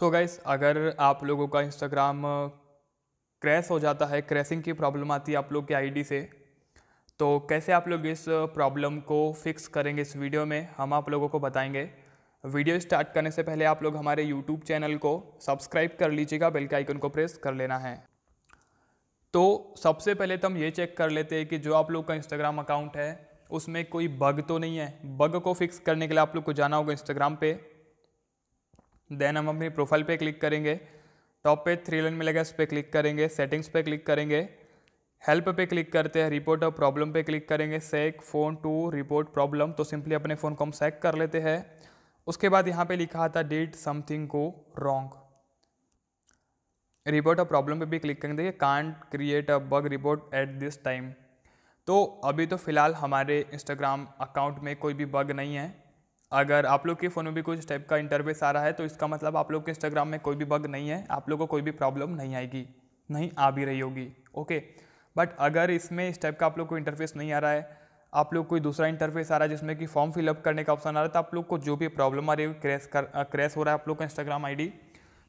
सो so guys अगर आप लोगों का इंस्टाग्राम क्रैश हो जाता है क्रैशिंग की प्रॉब्लम आती है आप लोग की आईडी से तो कैसे आप लोग इस प्रॉब्लम को फिक्स करेंगे इस वीडियो में हम आप लोगों को बताएंगे वीडियो स्टार्ट करने से पहले आप लोग हमारे यूट्यूब चैनल को सब्सक्राइब कर लीजिएगा बेल के आइकन को प्रेस कर लेना है तो सबसे पहले तो हम ये चेक कर लेते हैं कि जो आप लोग का इंस्टाग्राम अकाउंट है उसमें कोई बग तो नहीं है बग को फिक्स करने के लिए आप लोग को जाना होगा इंस्टाग्राम पे देन हम अपनी प्रोफाइल पे क्लिक करेंगे टॉप पे थ्री लाइन मिलेगा इस पर क्लिक करेंगे सेटिंग्स पे क्लिक करेंगे हेल्प पे क्लिक करते हैं रिपोर्ट और प्रॉब्लम पे क्लिक करेंगे shake phone to report problem तो सिंपली अपने फ़ोन को हम सेक कर लेते हैं उसके बाद यहाँ पे लिखा था डेट समथिंग को रॉन्ग रिपोर्ट और प्रॉब्लम पे भी क्लिक करेंगे देखिए can't create a bug report at this time तो अभी तो फ़िलहाल हमारे इंस्टाग्राम अकाउंट में कोई भी बग नहीं है अगर आप लोग के फ़ोन में भी कुछ टाइप का इंटरफेस आ रहा है तो इसका मतलब आप लोग के इंस्टाग्राम में कोई भी बग नहीं है आप लोग को कोई भी प्रॉब्लम नहीं आएगी नहीं आ भी रही होगी ओके बट अगर इसमें इस टाइप का आप लोग को इंटरफेस नहीं आ रहा है आप लोग कोई दूसरा इंटरफेस आ रहा है जिसमें कि फॉर्म फिलअप करने का ऑप्शन आ रहा है तो आप लोग को जो भी प्रॉब्लम आ रही है क्रैश कर क्रैश हो रहा है आप लोग का इंस्टाग्राम आईडी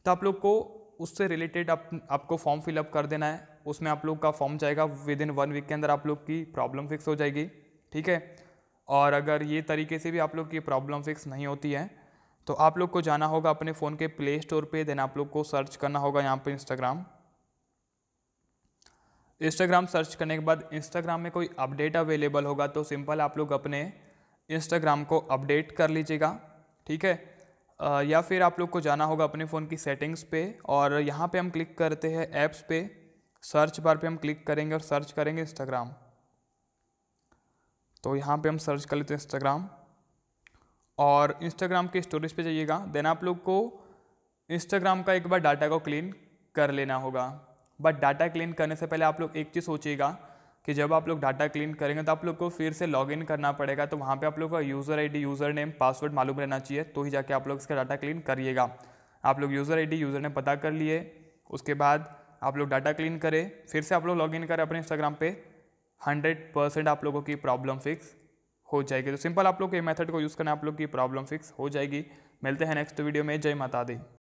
तो आप लोग को उससे रिलेटेड आप, आपको फॉर्म फिलअप कर देना है उसमें आप लोग का फॉर्म जाएगा विद इन वन वीक के अंदर आप लोग की प्रॉब्लम फिक्स हो जाएगी ठीक है और अगर ये तरीके से भी आप लोग की प्रॉब्लम फिक्स नहीं होती है तो आप लोग को जाना होगा अपने फ़ोन के प्ले स्टोर पे देन आप लोग को सर्च करना होगा यहाँ पे इंस्टाग्राम इंस्टाग्राम सर्च करने के बाद इंस्टाग्राम में कोई अपडेट अवेलेबल होगा तो सिंपल आप लोग अपने इंस्टाग्राम को अपडेट कर लीजिएगा ठीक है आ, या फिर आप लोग को जाना होगा अपने फ़ोन की सेटिंग्स पे और यहाँ पे हम क्लिक करते हैं ऐप्स पे सर्च बार पे हम क्लिक करेंगे और सर्च करेंगे इंस्टाग्राम तो यहाँ पे हम सर्च कर लेते हैं इंस्टाग्राम और इंस्टाग्राम के स्टोरेज पे जाइएगा देन आप लोग को इंस्टाग्राम का एक बार डाटा को क्लीन कर लेना होगा बट डाटा क्लीन करने से पहले आप लोग एक चीज़ सोचिएगा कि जब आप लोग डाटा क्लीन करेंगे तो आप लोग को फिर से लॉगिन करना पड़ेगा तो वहाँ पे आप लोग का user ID user name password मालूम रहना चाहिए तो ही जाके आप लोग इसका डाटा क्लीन करिएगा आप लोग यूज़र आईडी यूज़र नेम पता कर लिए उसके बाद आप लोग डाटा क्लीन करें फिर से आप लोग लॉगिन करें अपने इंस्टाग्राम पे हंड्रेड परसेंट आप लोगों की प्रॉब्लम फिक्स हो जाएगी तो सिंपल आप लोग के मेथड को यूज़ करना आप लोग की प्रॉब्लम फिक्स हो जाएगी मिलते हैं नेक्स्ट वीडियो में जय माता दी